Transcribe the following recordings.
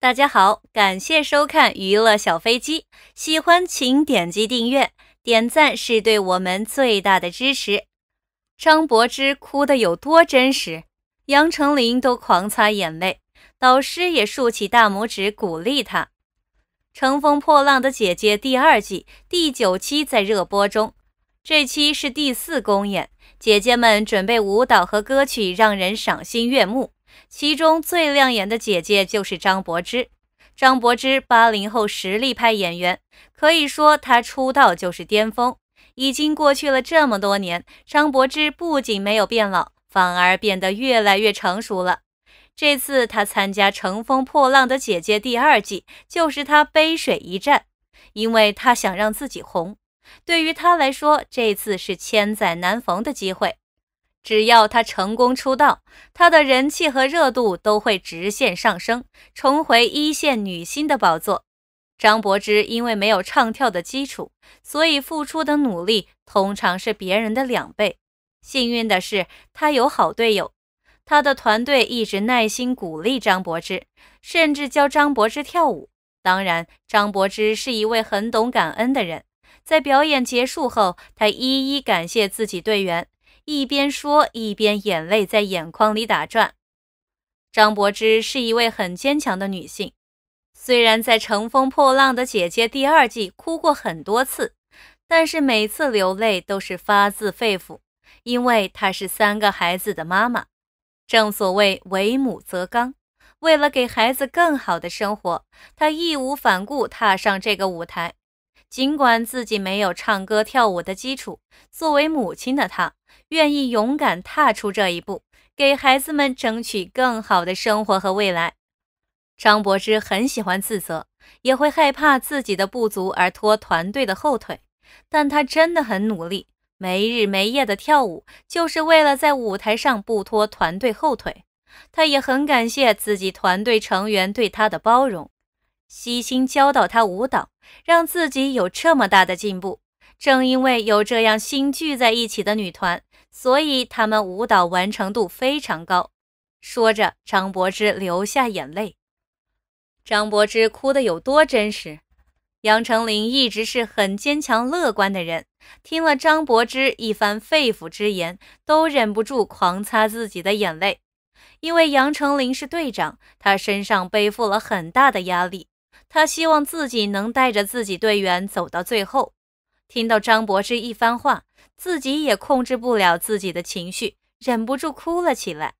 大家好，感谢收看《娱乐小飞机》，喜欢请点击订阅、点赞，是对我们最大的支持。张柏芝哭的有多真实，杨丞琳都狂擦眼泪，导师也竖起大拇指鼓励她。《乘风破浪的姐姐》第二季第九期在热播中。这期是第四公演，姐姐们准备舞蹈和歌曲，让人赏心悦目。其中最亮眼的姐姐就是张柏芝。张柏芝八零后实力派演员，可以说她出道就是巅峰。已经过去了这么多年，张柏芝不仅没有变老，反而变得越来越成熟了。这次她参加《乘风破浪的姐姐》第二季，就是她背水一战，因为她想让自己红。对于他来说，这次是千载难逢的机会。只要他成功出道，他的人气和热度都会直线上升，重回一线女星的宝座。张柏芝因为没有唱跳的基础，所以付出的努力通常是别人的两倍。幸运的是，她有好队友，她的团队一直耐心鼓励张柏芝，甚至教张柏芝跳舞。当然，张柏芝是一位很懂感恩的人。在表演结束后，她一一感谢自己队员，一边说一边眼泪在眼眶里打转。张柏芝是一位很坚强的女性，虽然在《乘风破浪的姐姐》第二季哭过很多次，但是每次流泪都是发自肺腑，因为她是三个孩子的妈妈。正所谓“为母则刚”，为了给孩子更好的生活，她义无反顾踏上这个舞台。尽管自己没有唱歌跳舞的基础，作为母亲的她愿意勇敢踏出这一步，给孩子们争取更好的生活和未来。张柏芝很喜欢自责，也会害怕自己的不足而拖团队的后腿，但她真的很努力，没日没夜的跳舞，就是为了在舞台上不拖团队后腿。她也很感谢自己团队成员对她的包容，悉心教导她舞蹈。让自己有这么大的进步，正因为有这样心聚在一起的女团，所以她们舞蹈完成度非常高。说着，张柏芝流下眼泪。张柏芝哭得有多真实？杨丞琳一直是很坚强乐观的人，听了张柏芝一番肺腑之言，都忍不住狂擦自己的眼泪。因为杨丞琳是队长，她身上背负了很大的压力。他希望自己能带着自己队员走到最后。听到张柏芝一番话，自己也控制不了自己的情绪，忍不住哭了起来。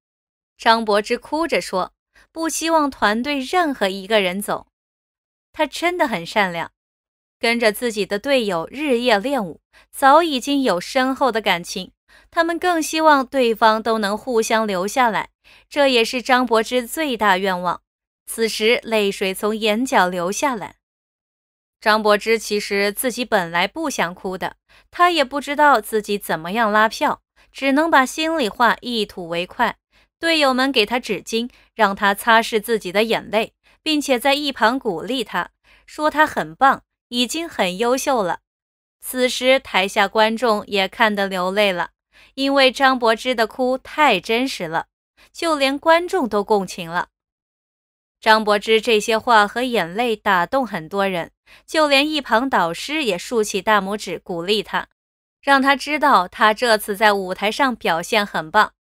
张柏芝哭着说：“不希望团队任何一个人走，他真的很善良。跟着自己的队友日夜练舞，早已经有深厚的感情。他们更希望对方都能互相留下来，这也是张柏芝最大愿望。”此时，泪水从眼角流下来。张柏芝其实自己本来不想哭的，她也不知道自己怎么样拉票，只能把心里话一吐为快。队友们给她纸巾，让她擦拭自己的眼泪，并且在一旁鼓励她说她很棒，已经很优秀了。此时，台下观众也看得流泪了，因为张柏芝的哭太真实了，就连观众都共情了。张柏芝这些话和眼泪打动很多人，就连一旁导师也竖起大拇指鼓励他，让他知道他这次在舞台上表现很棒。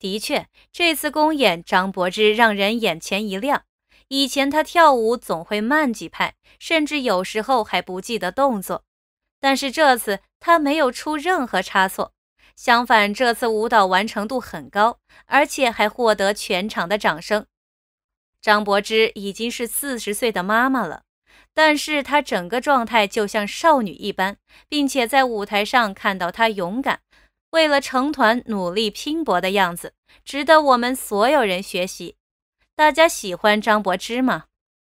的确，这次公演张柏芝让人眼前一亮。以前她跳舞总会慢几拍，甚至有时候还不记得动作，但是这次他没有出任何差错，相反这次舞蹈完成度很高，而且还获得全场的掌声。张柏芝已经是四十岁的妈妈了，但是她整个状态就像少女一般，并且在舞台上看到她勇敢、为了成团努力拼搏的样子，值得我们所有人学习。大家喜欢张柏芝吗？